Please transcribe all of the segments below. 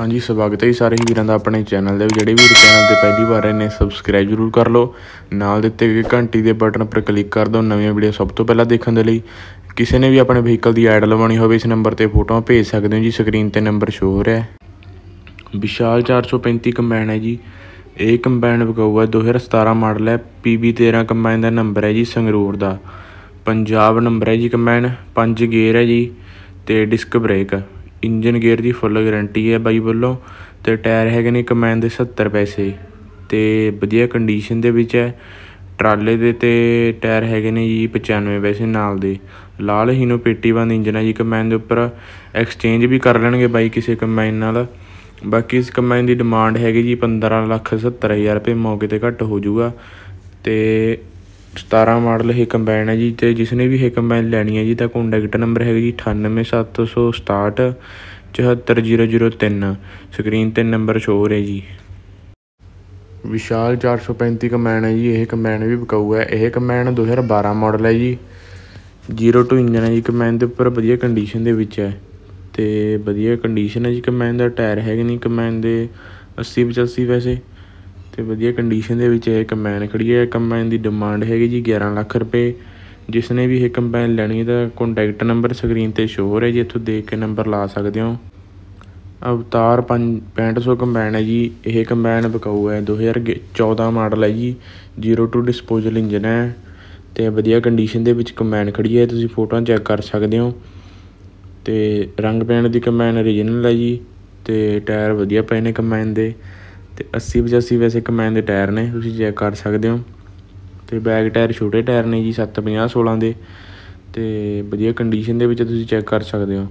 ਹਾਂਜੀ ਸਵਾਗਤ ਹੈ ਸਾਰੇ ਵੀਰਾਂ ਦਾ ਆਪਣੇ ਚੈਨਲ ਦੇ ਜਿਹੜੇ ਵੀ ਚੈਨਲ ਤੇ ਪਹਿਲੀ ਵਾਰ ਆਏ ਨੇ ਸਬਸਕ੍ਰਾਈਬ ਜ਼ਰੂਰ ਕਰ ਲਓ ਨਾਲ ਦਿੱਤੇ ਗਏ ਘੰਟੀ ਦੇ ਬਟਨ ਪਰ ਕਲਿੱਕ ਕਰ ਦਿਓ ਨਵੀਆਂ ਵੀਡੀਓ ਸਭ ਤੋਂ ਪਹਿਲਾਂ ਦੇਖਣ ਦੇ ਲਈ ਕਿਸੇ ਨੇ ਵੀ ਆਪਣੇ ਵਹੀਕਲ ਦੀ ਐਡ ਲਵਾਉਣੀ ਹੋਵੇ ਇਸ ਨੰਬਰ ਤੇ ਫੋਟੋਆਂ ਭੇਜ ਸਕਦੇ ਹੋ ਜੀ ਸਕਰੀਨ ਤੇ ਨੰਬਰ ਸ਼ੋ ਹੋ ਰਿਹਾ ਹੈ ਵਿਸ਼ਾਲ 435 ਕੰਬਾਈਨ ਹੈ ਜੀ ਇਹ ਕੰਬਾਈਨ ਵਗਾਊ ਹੈ 2017 ਮਾਡਲ ਹੈ PB13 ਕੰਬਾਈਨ ਦਾ ਨੰਬਰ ਹੈ ਜੀ ਸੰਗਰੂਰ ਦਾ ਪੰਜਾਬ ਨੰਬਰ ਹੈ ਜੀ ਕੰਬਾਈਨ 5 ਗੇਅਰ ਹੈ ਜੀ ਤੇ ਡਿਸਕ ਬ੍ਰੇਕ ਇੰਜਨ ਗੇਅਰ ਦੀ ਫੁੱਲ ਗਰੰਟੀ ਹੈ ਬਾਈ ਵੱਲੋਂ ਤੇ ਟਾਇਰ ਹੈਗੇ ਨੇ ਕਮੈਨ ਦੇ 70 ਪੈਸੇ ਤੇ ਵਧੀਆ ਕੰਡੀਸ਼ਨ ਦੇ ਵਿੱਚ ਹੈ ਟਰਾਲੇ ਦੇ ਤੇ ਟਾਇਰ ਹੈਗੇ ਨੇ ਜੀ 95 ਪੈਸੇ ਨਾਲ ਦੇ ਲਾਲ ਹੀਨੋ ਪੇਟੀਬੰਦ ਇੰਜਨ ਹੈ ਜੀ ਕਮੈਨ ਦੇ ਉੱਪਰ ਐਕਸਚੇਂਜ ਵੀ ਕਰ ਲੈਣਗੇ ਬਾਈ ਕਿਸੇ ਕਮੈਨ ਨਾਲ ਬਾਕੀ ਇਸ ਕਮੈਨ ਦੀ ਡਿਮਾਂਡ ਹੈਗੀ ਜੀ 15 ਲੱਖ 70 ਹਜ਼ਾਰ ਰੁਪਏ ਮੌਕੇ ਤੇ ਘੱਟ ਹੋ ਜਾਊਗਾ ਤੇ 17 ਮਾਡਲ ਇਹ ਕੰਬਾਈਨ ਹੈ ਜੀ ਤੇ ਜਿਸ ਨੇ ਵੀ ਇਹ ਕੰਬਾਈਨ ਲੈਣੀ ਹੈ ਜੀ ਤਾਂ ਕੰਟੈਕਟ ਨੰਬਰ ਹੈਗਾ ਜੀ 98767 74003 ਸਕਰੀਨ ਤੇ ਨੰਬਰ ਸ਼ੋ ਹੋ ਰਿਹਾ ਜੀ ਵਿਸ਼ਾਲ 435 ਕਮੈਨ ਹੈ ਜੀ ਇਹ ਕਮੈਨ ਵੀ ਬਕਾਊ ਹੈ ਇਹ ਕਮੈਨ 2012 ਮਾਡਲ ਹੈ ਜੀ 0 ਟੂ ਇੰਜਨ ਹੈ ਜੀ ਕਮੈਨ ਦੇ ਉੱਪਰ ਵਧੀਆ ਕੰਡੀਸ਼ਨ ਦੇ ਵਿੱਚ ਹੈ ਤੇ ਵਧੀਆ ਕੰਡੀਸ਼ਨ ਹੈ ਜੀ ਕਮੈਨ ਦਾ ਟਾਇਰ ਹੈਗੇ ਨਹੀਂ ਕਮੈਨ ਦੇ 80 85 ਵੈਸੇ ਤੇ ਵਧੀਆ ਕੰਡੀਸ਼ਨ ਦੇ ਵਿੱਚ ਇਹ ਕੰਬਾਈਨ ਖੜੀ ਹੈ ਕੰਬਾਈਨ ਦੀ ਡਿਮਾਂਡ ਹੈਗੀ ਜੀ 11 ਲੱਖ ਰੁਪਏ ਜਿਸ ਨੇ ਵੀ ਇਹ ਕੰਬਾਈਨ ਲੈਣੀ ਦਾ ਕੰਟੈਕਟ ਨੰਬਰ ਸਕਰੀਨ ਤੇ ਸ਼ੋਅ ਹੋ ਰਿਹਾ ਜੀ ਇੱਥੋਂ ਦੇਖ ਕੇ ਨੰਬਰ ਲਾ ਸਕਦੇ ਹੋ ਅਵਤਾਰ 6500 ਕੰਬਾਈਨ ਹੈ ਜੀ ਇਹ ਕੰਬਾਈਨ ਬਕਾਊ ਹੈ 2014 ਮਾਡਲ ਹੈ ਜੀ 0 ਟੂ ਡਿਸਪੋਜ਼ਲ ਇੰਜਨ ਹੈ ਤੇ ਵਧੀਆ ਕੰਡੀਸ਼ਨ ਦੇ ਵਿੱਚ ਕੰਬਾਈਨ ਖੜੀ ਹੈ ਤੁਸੀਂ ਫੋਟੋਆਂ ਚੈੱਕ ਕਰ ਸਕਦੇ ਹੋ ਤੇ ਰੰਗ ਪੈਣ ਦੀ ਕੰਬਾਈਨ origignal ਹੈ ਜੀ ਤੇ ਟਾਇਰ ਵਧੀਆ ਪਏ ਨੇ ਕੰਬਾਈਨ ਦੇ ਤੇ 80 85 ਵੈਸੇ ਕਮੈਨ ਦੇ ਟਾਇਰ ਨੇ ਤੁਸੀਂ ਚੈੱਕ ਕਰ ਸਕਦੇ ਹੋ ਤੇ ਬੈਕ ਟਾਇਰ ਛੋਟੇ ਟਾਇਰ ਨੇ ਜੀ 750 16 ਦੇ ਤੇ ਵਧੀਆ ਕੰਡੀਸ਼ਨ ਦੇ ਵਿੱਚ ਤੁਸੀਂ ਚੈੱਕ ਕਰ ਸਕਦੇ ਹੋ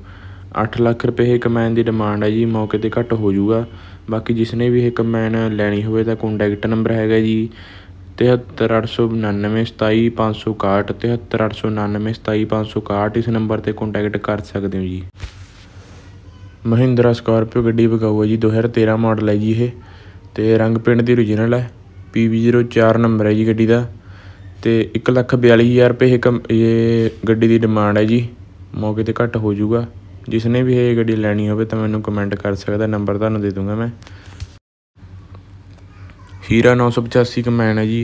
8 ਲੱਖ ਰੁਪਏ ਕਮੈਨ ਦੀ ਡਿਮਾਂਡ ਹੈ ਜੀ ਮੌਕੇ ਤੇ ਘੱਟ ਹੋ ਜਾਊਗਾ ਬਾਕੀ ਜਿਸ ਨੇ ਵੀ ਇਹ ਕਮੈਨ ਲੈਣੀ ਹੋਵੇ ਤਾਂ ਕੰਟੈਕਟ ਨੰਬਰ ਹੈਗਾ ਜੀ 7389977561 7389977561 ਇਸ ਨੰਬਰ ਤੇ ਕੰਟੈਕਟ ਕਰ ਸਕਦੇ ਹੋ ਜੀ ਮਹਿੰਦਰਾ ਸਕਾਰਪੀਓ ਗੱਡੀ ਵਗਾਉ ਹੈ ਜੀ 2013 ਮਾਡਲ ਹੈ ਜੀ ਇਹ ਤੇ ਰੰਗ ਪਿੰਡ ਦੀ ਓਰੀਜਨਲ ਹੈ PB04 ਨੰਬਰ ਹੈ ਜੀ ਗੱਡੀ ਦਾ ਤੇ 142000 ਰੁਪਏ ਇਹ ਇਹ ਗੱਡੀ ਦੀ ਡਿਮਾਂਡ ਹੈ ਜੀ ਮੌਕੇ ਤੇ ਘੱਟ ਹੋ ਜਾਊਗਾ ਜਿਸ ਨੇ ਵੀ ਇਹ ਗੱਡੀ ਲੈਣੀ ਹੋਵੇ ਤਾਂ ਮੈਨੂੰ ਕਮੈਂਟ ਕਰ ਸਕਦਾ ਨੰਬਰ ਤੁਹਾਨੂੰ ਦੇ ਦੂੰਗਾ ਮੈਂ ਹੀਰਾ 985 ਕੰਬਾਈਨ ਹੈ ਜੀ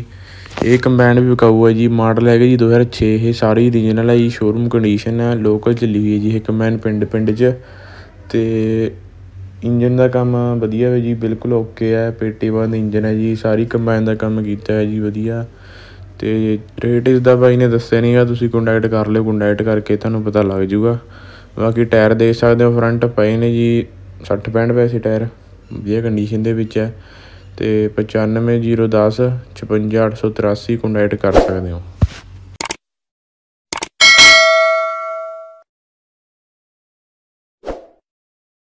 ਇਹ ਕੰਬਾਈਨ ਵੀ ਵਿਕਾਊ ਹੈ ਜੀ ਮਾਡਲ ਹੈਗਾ ਜੀ 2006 ਇਹ ਸਾਰੀ ਰੀਜਨਲ ਹੈ ਜੀ ਸ਼ੋਰੂਮ ਕੰਡੀਸ਼ਨ ਹੈ ਲੋਕਲ ਚੱਲੀ ਹੋਈ ਹੈ ਜੀ ਇਹ ਕੰਬਾਈਨ ਪਿੰਡ ਪਿੰਡ 'ਚ ਤੇ ਇੰਜਨ ਦਾ ਕੰਮ ਵਧੀਆ ਹੈ ਜੀ ਬਿਲਕੁਲ ਓਕੇ ਹੈ ਪੇਟੀ ਬੰਦ ਇੰਜਨ ਹੈ ਜੀ ਸਾਰੀ ਕੰਬਾਈਨ ਦਾ ਕੰਮ ਕੀਤਾ ਹੈ ਜੀ ਵਧੀਆ ਤੇ ਰੇਟ ਇਸ ਦਾ ਬਾਈ ਨੇ ਦੱਸਿਆ ਨਹੀਂ ਤੁਸੀਂ ਕੰਟੈਕਟ ਕਰ ਲਿਓ ਕੰਟੈਕਟ ਕਰਕੇ ਤੁਹਾਨੂੰ ਪਤਾ ਲੱਗ ਜੂਗਾ ਬਾਕੀ ਟਾਇਰ ਦੇਖ ਸਕਦੇ ਹੋ ਫਰੰਟ ਪਏ ਨੇ ਜੀ 60 65 ਪੈਸੇ ਟਾਇਰ ਵਧੀਆ ਕੰਡੀਸ਼ਨ ਦੇ ਵਿੱਚ ਹੈ ਤੇ 95010 56883 ਕੰਟੈਕਟ ਕਰ ਸਕਦੇ ਹੋ